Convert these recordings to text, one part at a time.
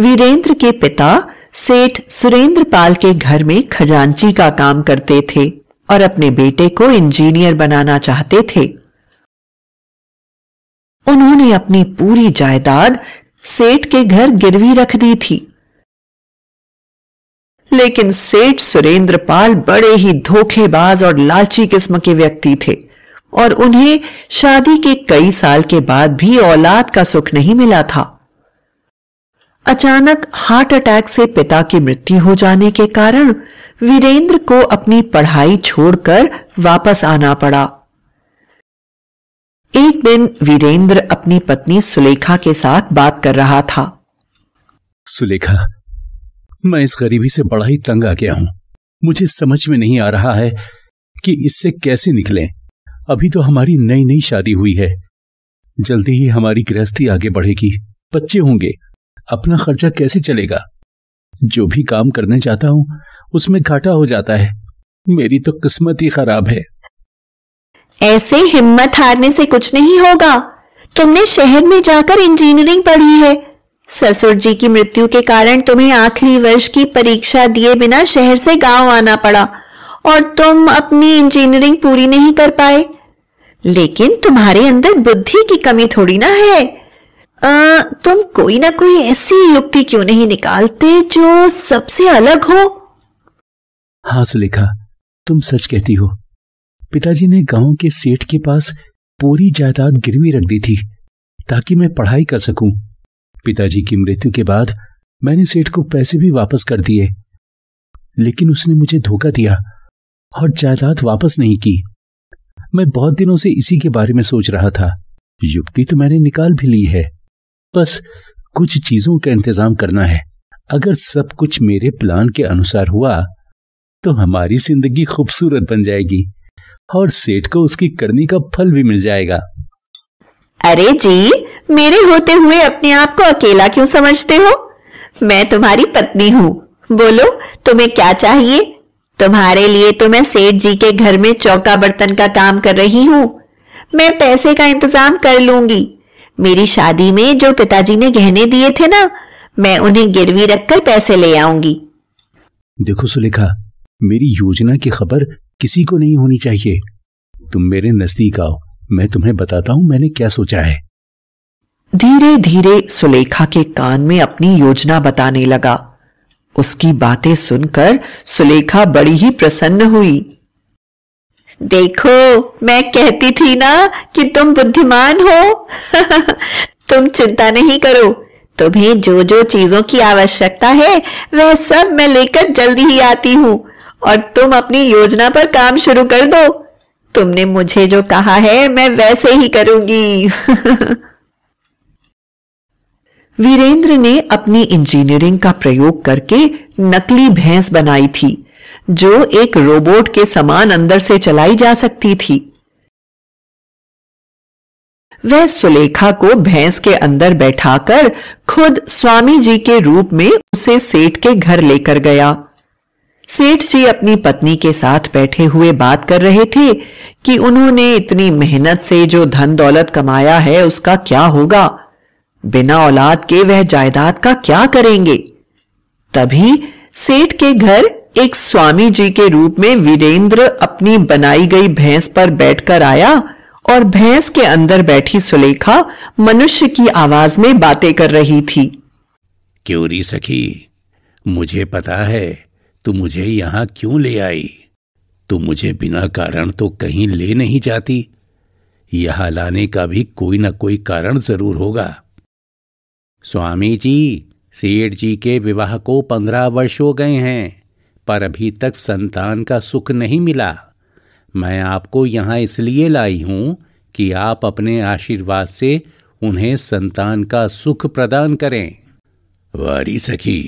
वीरेंद्र के पिता सेठ सुरेंद्र पाल के घर में खजांची का काम करते थे और अपने बेटे को इंजीनियर बनाना चाहते थे उन्होंने अपनी पूरी जायदाद सेठ के घर गिरवी रख दी थी लेकिन सेठ सुरेंद्र पाल बड़े ही धोखेबाज और लालची किस्म के व्यक्ति थे और उन्हें शादी के कई साल के बाद भी औलाद का सुख नहीं मिला था अचानक हार्ट अटैक से पिता की मृत्यु हो जाने के कारण वीरेंद्र को अपनी पढ़ाई छोड़कर वापस आना पड़ा एक दिन वीरेंद्र अपनी पत्नी सुलेखा के साथ बात कर रहा था सुलेखा मैं इस गरीबी से बड़ा ही तंग आ गया हूं मुझे समझ में नहीं आ रहा है कि इससे कैसे निकलें अभी तो हमारी नई नई शादी हुई है जल्दी ही हमारी गृहस्थी आगे बढ़ेगी बच्चे होंगे अपना खर्चा कैसे चलेगा जो भी काम करने जाता हूँ उसमें घाटा हो जाता है मेरी तो किस्मत ही खराब है ऐसे हिम्मत हारने से कुछ नहीं होगा तुमने शहर में जाकर इंजीनियरिंग पढ़ी है ससुर जी की मृत्यु के कारण तुम्हें आखिरी वर्ष की परीक्षा दिए बिना शहर से गांव आना पड़ा और तुम अपनी इंजीनियरिंग पूरी नहीं कर पाए लेकिन तुम्हारे अंदर बुद्धि की कमी थोड़ी ना है आ, तुम कोई ना कोई ऐसी युक्ति क्यों नहीं निकालते जो सबसे अलग हो हाँ सुलेखा तुम सच कहती हो पिताजी ने गांव के सेठ के पास पूरी जायदाद गिरवी रख दी थी ताकि मैं पढ़ाई कर सकूं पिताजी की मृत्यु के बाद मैंने सेठ को पैसे भी वापस कर दिए लेकिन उसने मुझे धोखा दिया और जायदाद वापस नहीं की मैं बहुत दिनों से इसी के बारे में सोच रहा था युक्ति तो मैंने निकाल भी ली है बस कुछ चीजों का इंतजाम करना है अगर सब कुछ मेरे प्लान के अनुसार हुआ तो हमारी जिंदगी खूबसूरत बन जाएगी और सेठ को उसकी करनी का फल भी मिल जाएगा अरे जी मेरे होते हुए अपने आप को अकेला क्यों समझते हो मैं तुम्हारी पत्नी हूँ बोलो तुम्हें क्या चाहिए तुम्हारे लिए तो मैं सेठ जी के घर में चौका बर्तन का काम कर रही हूँ मैं पैसे का इंतजाम कर लूंगी मेरी शादी में जो पिताजी ने गहने दिए थे ना मैं उन्हें गिरवी रखकर पैसे ले आऊंगी देखो सुलेखा मेरी योजना की खबर किसी को नहीं होनी चाहिए तुम मेरे नजदीक आओ मैं तुम्हें बताता हूँ मैंने क्या सोचा है धीरे धीरे सुलेखा के कान में अपनी योजना बताने लगा उसकी बातें सुनकर सुलेखा बड़ी ही प्रसन्न हुई देखो मैं कहती थी ना कि तुम बुद्धिमान हो तुम चिंता नहीं करो तुम्हें जो जो चीजों की आवश्यकता है वह सब मैं लेकर जल्दी ही आती हूँ और तुम अपनी योजना पर काम शुरू कर दो तुमने मुझे जो कहा है मैं वैसे ही करूंगी वीरेंद्र ने अपनी इंजीनियरिंग का प्रयोग करके नकली भैंस बनाई थी जो एक रोबोट के समान अंदर से चलाई जा सकती थी वह सुलेखा को भैंस के अंदर बैठाकर खुद स्वामी जी के रूप में उसे सेठ के घर लेकर गया सेठ जी अपनी पत्नी के साथ बैठे हुए बात कर रहे थे कि उन्होंने इतनी मेहनत से जो धन दौलत कमाया है उसका क्या होगा बिना औलाद के वह जायदाद का क्या करेंगे तभी सेठ के घर एक स्वामी जी के रूप में वीरेंद्र अपनी बनाई गई भैंस पर बैठकर आया और भैंस के अंदर बैठी सुलेखा मनुष्य की आवाज में बातें कर रही थी क्यों री सखी मुझे पता है तू मुझे यहां क्यों ले आई तू मुझे बिना कारण तो कहीं ले नहीं जाती यहां लाने का भी कोई ना कोई कारण जरूर होगा स्वामी जी सेठ जी के विवाह को पंद्रह वर्ष हो गए हैं पर अभी तक संतान का सुख नहीं मिला मैं आपको यहाँ इसलिए लाई हूँ कि आप अपने आशीर्वाद से उन्हें संतान का सुख प्रदान करें वारी सखी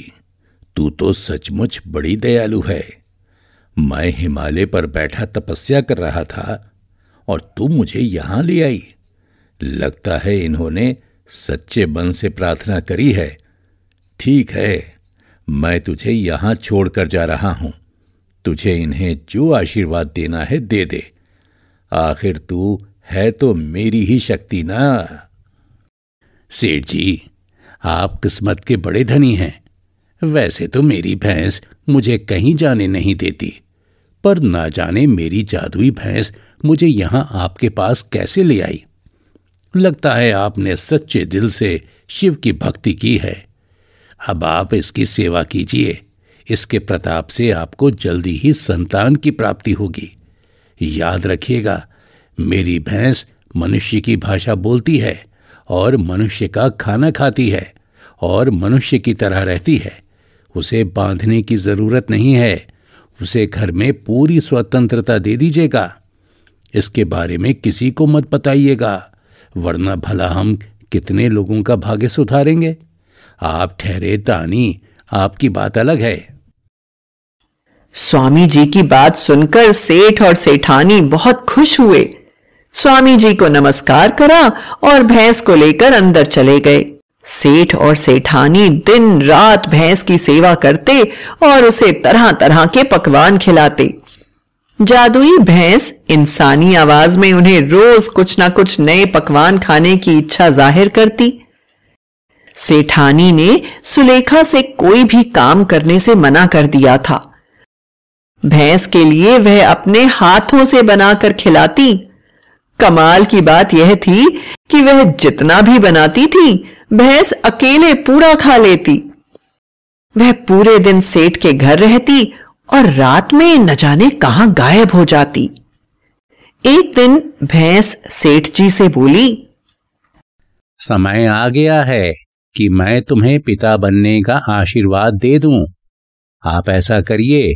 तू तो सचमुच बड़ी दयालु है मैं हिमालय पर बैठा तपस्या कर रहा था और तू मुझे यहां ले आई लगता है इन्होंने सच्चे मन से प्रार्थना करी है ठीक है मैं तुझे यहाँ छोड़कर जा रहा हूं तुझे इन्हें जो आशीर्वाद देना है दे दे आखिर तू है तो मेरी ही शक्ति ना सेठ जी आप किस्मत के बड़े धनी हैं वैसे तो मेरी भैंस मुझे कहीं जाने नहीं देती पर ना जाने मेरी जादुई भैंस मुझे यहाँ आपके पास कैसे ले आई लगता है आपने सच्चे दिल से शिव की भक्ति की है अब आप इसकी सेवा कीजिए इसके प्रताप से आपको जल्दी ही संतान की प्राप्ति होगी याद रखिएगा मेरी भैंस मनुष्य की भाषा बोलती है और मनुष्य का खाना खाती है और मनुष्य की तरह रहती है उसे बांधने की जरूरत नहीं है उसे घर में पूरी स्वतंत्रता दे दीजिएगा इसके बारे में किसी को मत बताइएगा वरना भला हम कितने लोगों का भाग्य सुधारेंगे आप ठहरे तानी आपकी बात अलग है स्वामी जी की बात सुनकर सेठ और सेठानी बहुत खुश हुए स्वामी जी को नमस्कार करा और भैंस को लेकर अंदर चले गए सेठ और सेठानी दिन रात भैंस की सेवा करते और उसे तरह तरह के पकवान खिलाते जादुई भैंस इंसानी आवाज में उन्हें रोज कुछ ना कुछ नए पकवान खाने की इच्छा जाहिर करती सेठानी ने सुलेखा से कोई भी काम करने से मना कर दिया था भैंस के लिए वह अपने हाथों से बनाकर खिलाती कमाल की बात यह थी कि वह जितना भी बनाती थी भैंस अकेले पूरा खा लेती वह पूरे दिन सेठ के घर रहती और रात में न जाने कहां गायब हो जाती एक दिन भैंस सेठ जी से बोली समय आ गया है कि मैं तुम्हें पिता बनने का आशीर्वाद दे दूं। आप ऐसा करिए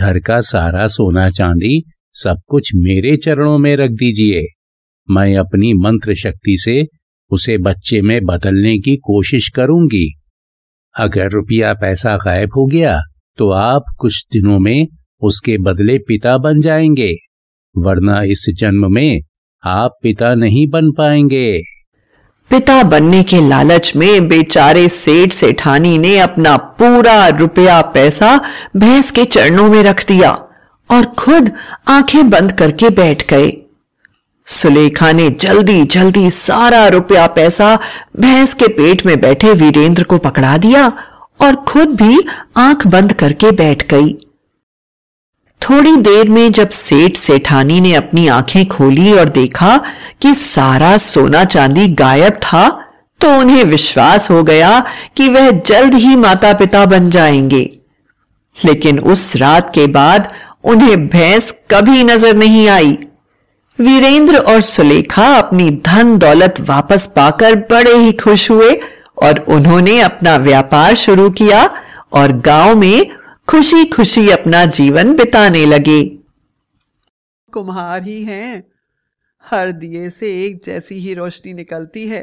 घर का सारा सोना चांदी सब कुछ मेरे चरणों में रख दीजिए मैं अपनी मंत्र शक्ति से उसे बच्चे में बदलने की कोशिश करूंगी अगर रुपया पैसा गायब हो गया तो आप कुछ दिनों में उसके बदले पिता बन जाएंगे वरना इस जन्म में आप पिता नहीं बन पाएंगे पिता बनने के लालच में बेचारे सेठ सेठानी ने अपना पूरा रुपया पैसा भैंस के चरणों में रख दिया और खुद आंखें बंद करके बैठ गए सुलेखा ने जल्दी जल्दी सारा रुपया पैसा भैंस के पेट में बैठे वीरेंद्र को पकड़ा दिया और खुद भी आंख बंद करके बैठ गई थोड़ी देर में जब सेठ सेठानी ने अपनी आंखें खोली और देखा कि सारा सोना चांदी गायब था तो उन्हें विश्वास हो गया कि वह जल्द ही माता पिता बन जाएंगे लेकिन उस रात के बाद उन्हें भैंस कभी नजर नहीं आई वीरेंद्र और सुलेखा अपनी धन दौलत वापस पाकर बड़े ही खुश हुए और उन्होंने अपना व्यापार शुरू किया और गांव में खुशी खुशी अपना जीवन बिताने लगे कुम्हार ही हैं हर दिए से एक जैसी ही रोशनी निकलती है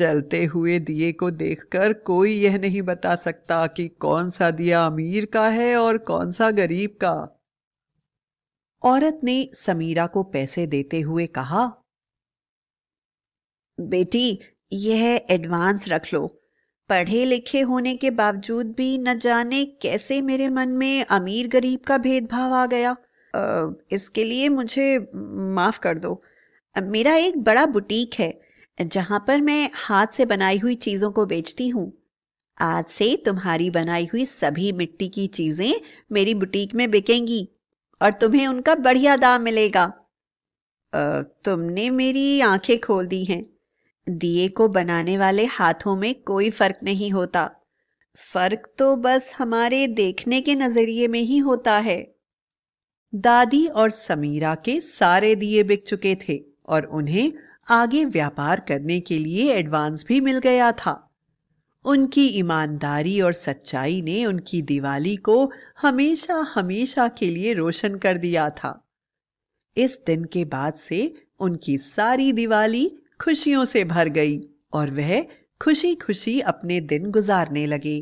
जलते हुए दिए को देखकर कोई यह नहीं बता सकता कि कौन सा दिया अमीर का है और कौन सा गरीब का औरत ने समीरा को पैसे देते हुए कहा बेटी यह एडवांस रख लो पढ़े लिखे होने के बावजूद भी न जाने कैसे मेरे मन में अमीर गरीब का भेदभाव आ गया इसके लिए मुझे माफ़ कर दो मेरा एक बड़ा बुटीक है जहां पर मैं हाथ से बनाई हुई चीज़ों को बेचती हूँ आज से तुम्हारी बनाई हुई सभी मिट्टी की चीज़ें मेरी बुटीक में बिकेंगी और तुम्हें उनका बढ़िया दाम मिलेगा तुमने मेरी आंखें खोल दी हैं दिए को बनाने वाले हाथों में कोई फर्क नहीं होता फर्क तो बस हमारे देखने के नजरिए में ही होता है दादी और समीरा के सारे दिए बिक चुके थे और उन्हें आगे व्यापार करने के लिए एडवांस भी मिल गया था उनकी ईमानदारी और सच्चाई ने उनकी दिवाली को हमेशा हमेशा के लिए रोशन कर दिया था इस दिन के बाद से उनकी सारी दिवाली खुशियों से भर गई और वह खुशी खुशी अपने दिन गुजारने लगी